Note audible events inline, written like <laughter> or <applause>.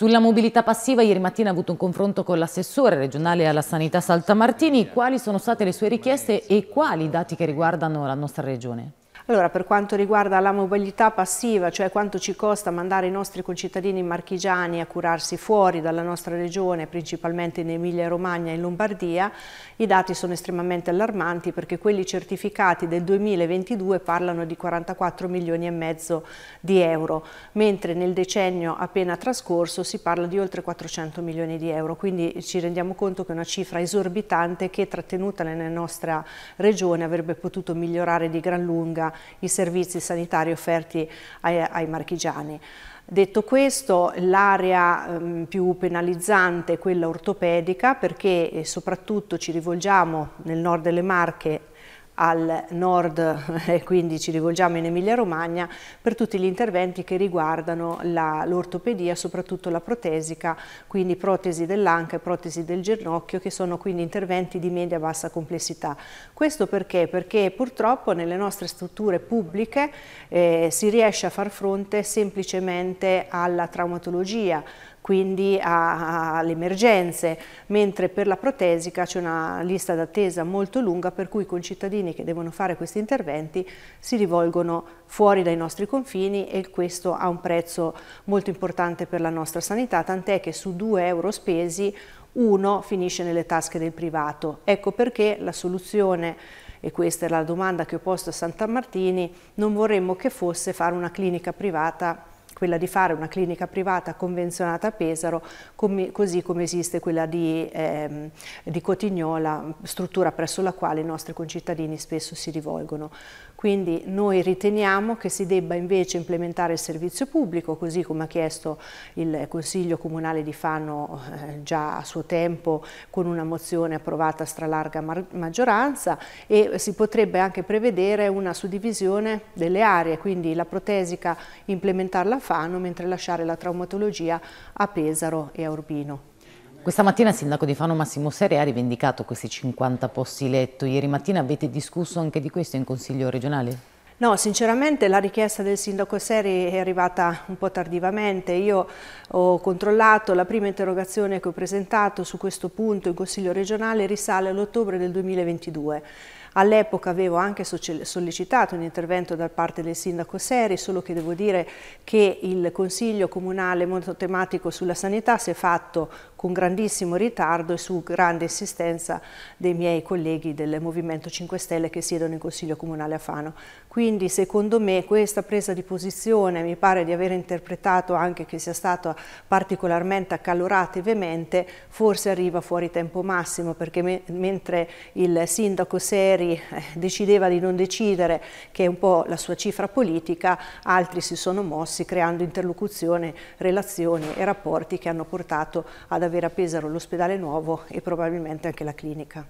Sulla mobilità passiva ieri mattina ha avuto un confronto con l'assessore regionale alla sanità Saltamartini. Quali sono state le sue richieste e quali dati che riguardano la nostra regione? Allora, per quanto riguarda la mobilità passiva, cioè quanto ci costa mandare i nostri concittadini marchigiani a curarsi fuori dalla nostra regione, principalmente in Emilia-Romagna e in Lombardia, i dati sono estremamente allarmanti perché quelli certificati del 2022 parlano di 44 milioni e mezzo di euro, mentre nel decennio appena trascorso si parla di oltre 400 milioni di euro, quindi ci rendiamo conto che è una cifra esorbitante che trattenuta nella nostra regione avrebbe potuto migliorare di gran lunga i servizi sanitari offerti ai, ai marchigiani. Detto questo, l'area ehm, più penalizzante è quella ortopedica perché eh, soprattutto ci rivolgiamo nel nord delle Marche al nord <laughs> e quindi ci rivolgiamo in Emilia Romagna per tutti gli interventi che riguardano l'ortopedia, soprattutto la protesica, quindi protesi dell'anca e protesi del ginocchio che sono quindi interventi di media-bassa complessità. Questo perché? Perché purtroppo nelle nostre strutture pubbliche eh, si riesce a far fronte semplicemente alla traumatologia, quindi alle emergenze, mentre per la protesica c'è una lista d'attesa molto lunga per cui i concittadini cittadini che devono fare questi interventi si rivolgono fuori dai nostri confini e questo ha un prezzo molto importante per la nostra sanità, tant'è che su 2 euro spesi uno finisce nelle tasche del privato. Ecco perché la soluzione e questa è la domanda che ho posto a Santa Martini, non vorremmo che fosse fare una clinica privata quella di fare una clinica privata convenzionata a Pesaro, com così come esiste quella di, ehm, di, Cotignola, struttura presso la quale i nostri concittadini spesso si rivolgono. Quindi noi riteniamo che si debba invece implementare il servizio pubblico, così come ha chiesto il Consiglio Comunale di Fano eh, già a suo tempo con una mozione approvata a stralarga maggioranza e si potrebbe anche prevedere una suddivisione delle aree, quindi la protesica implementarla a Alfano, mentre lasciare la traumatologia a Pesaro e a Urbino. Questa mattina il sindaco di Fano Massimo Serea ha rivendicato questi 50 posti letto. Ieri mattina avete discusso anche di questo in Consiglio regionale? No, sinceramente la richiesta del sindaco Seri è arrivata un po' tardivamente. Io ho controllato la prima interrogazione che ho presentato su questo punto in Consiglio regionale risale all'ottobre del 2022. All'epoca avevo anche sollecitato un intervento da parte del sindaco Seri, solo che devo dire che il Consiglio Comunale Monotematico sulla Sanità si è fatto con grandissimo ritardo e su grande insistenza dei miei colleghi del Movimento 5 Stelle che siedono in Consiglio Comunale a Fano. Quindi secondo me questa presa di posizione mi pare di aver interpretato anche che sia stata particolarmente accalorata e veemente, forse arriva fuori tempo massimo perché me mentre il sindaco Seri ieri eh, decideva di non decidere, che è un po' la sua cifra politica, altri si sono mossi creando interlocuzione, relazioni e rapporti che hanno portato ad avere a Pesaro l'ospedale nuovo e probabilmente anche la clinica.